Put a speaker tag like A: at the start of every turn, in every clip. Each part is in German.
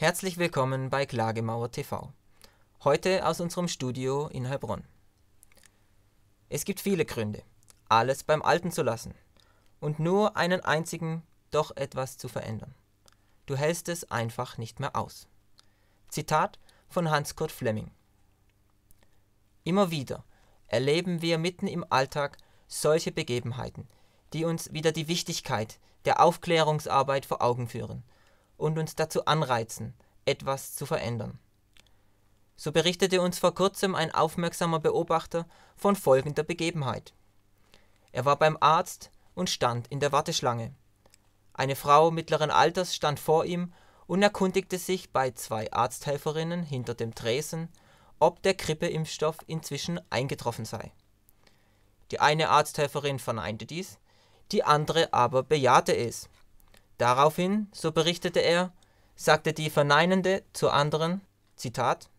A: Herzlich willkommen bei Klagemauer TV. Heute aus unserem Studio in Heilbronn. Es gibt viele Gründe, alles beim Alten zu lassen und nur einen einzigen, doch etwas zu verändern. Du hältst es einfach nicht mehr aus. Zitat von Hans-Kurt Flemming. Immer wieder erleben wir mitten im Alltag solche Begebenheiten, die uns wieder die Wichtigkeit der Aufklärungsarbeit vor Augen führen – und uns dazu anreizen, etwas zu verändern. So berichtete uns vor kurzem ein aufmerksamer Beobachter von folgender Begebenheit. Er war beim Arzt und stand in der Warteschlange. Eine Frau mittleren Alters stand vor ihm und erkundigte sich bei zwei Arzthelferinnen hinter dem Tresen, ob der Grippeimpfstoff inzwischen eingetroffen sei. Die eine Arzthelferin verneinte dies, die andere aber bejahte es. Daraufhin, so berichtete er, sagte die Verneinende zur anderen, Zitat,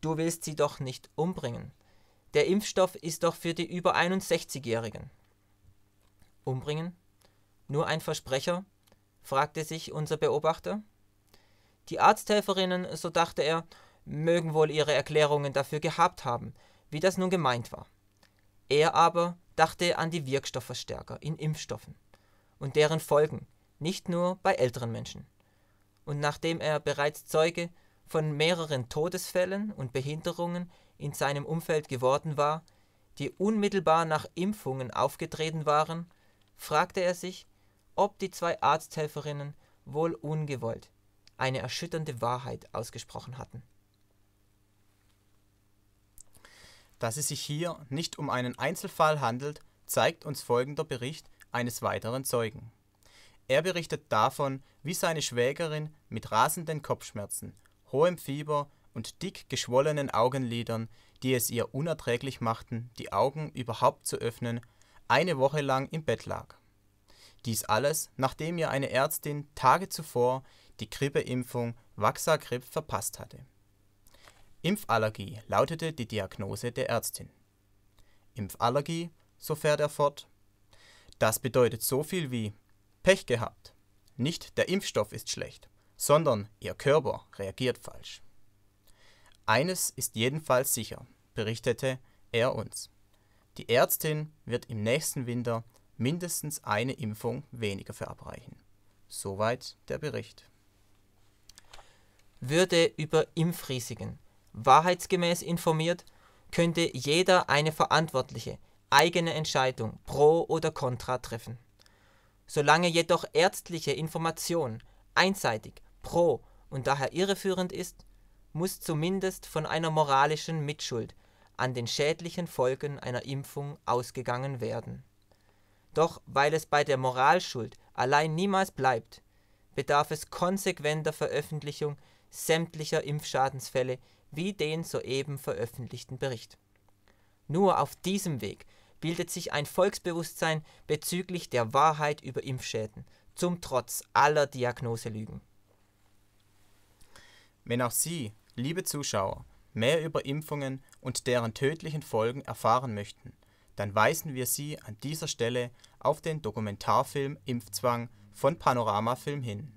A: Du willst sie doch nicht umbringen. Der Impfstoff ist doch für die über 61-Jährigen. Umbringen? Nur ein Versprecher? fragte sich unser Beobachter. Die Arzthelferinnen, so dachte er, mögen wohl ihre Erklärungen dafür gehabt haben, wie das nun gemeint war. Er aber dachte an die Wirkstoffverstärker in Impfstoffen und deren Folgen nicht nur bei älteren Menschen. Und nachdem er bereits Zeuge von mehreren Todesfällen und Behinderungen in seinem Umfeld geworden war, die unmittelbar nach Impfungen aufgetreten waren, fragte er sich, ob die zwei Arzthelferinnen wohl ungewollt eine erschütternde Wahrheit ausgesprochen hatten.
B: Dass es sich hier nicht um einen Einzelfall handelt, zeigt uns folgender Bericht eines weiteren Zeugen. Er berichtet davon, wie seine Schwägerin mit rasenden Kopfschmerzen, hohem Fieber und dick geschwollenen Augenlidern, die es ihr unerträglich machten, die Augen überhaupt zu öffnen, eine Woche lang im Bett lag. Dies alles, nachdem ihr eine Ärztin Tage zuvor die Grippeimpfung Vaxagrip verpasst hatte. Impfallergie lautete die Diagnose der Ärztin. Impfallergie, so fährt er fort. Das bedeutet so viel wie Pech gehabt. Nicht der Impfstoff ist schlecht, sondern Ihr Körper reagiert falsch. Eines ist jedenfalls sicher, berichtete er uns. Die Ärztin wird im nächsten Winter mindestens eine Impfung weniger verabreichen. Soweit der Bericht.
A: Würde über Impfrisiken wahrheitsgemäß informiert, könnte jeder eine verantwortliche, eigene Entscheidung pro oder contra treffen. Solange jedoch ärztliche Information einseitig, pro und daher irreführend ist, muss zumindest von einer moralischen Mitschuld an den schädlichen Folgen einer Impfung ausgegangen werden. Doch weil es bei der Moralschuld allein niemals bleibt, bedarf es konsequenter Veröffentlichung sämtlicher Impfschadensfälle wie den soeben veröffentlichten Bericht. Nur auf diesem Weg bildet sich ein Volksbewusstsein bezüglich der Wahrheit über Impfschäden, zum Trotz aller Diagnoselügen.
B: Wenn auch Sie, liebe Zuschauer, mehr über Impfungen und deren tödlichen Folgen erfahren möchten, dann weisen wir Sie an dieser Stelle auf den Dokumentarfilm Impfzwang von Panoramafilm hin,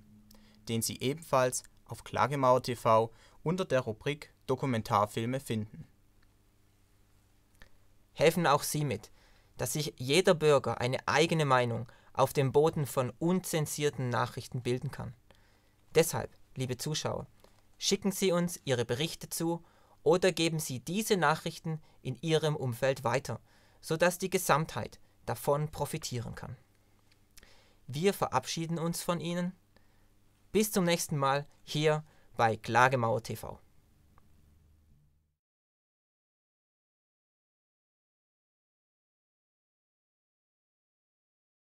B: den Sie ebenfalls auf Klagemauer TV unter der Rubrik Dokumentarfilme finden
A: helfen auch sie mit, dass sich jeder Bürger eine eigene Meinung auf dem Boden von unzensierten Nachrichten bilden kann. Deshalb, liebe Zuschauer, schicken Sie uns Ihre Berichte zu oder geben Sie diese Nachrichten in Ihrem Umfeld weiter, sodass die Gesamtheit davon profitieren kann. Wir verabschieden uns von Ihnen. Bis zum nächsten Mal hier bei Klagemauer TV.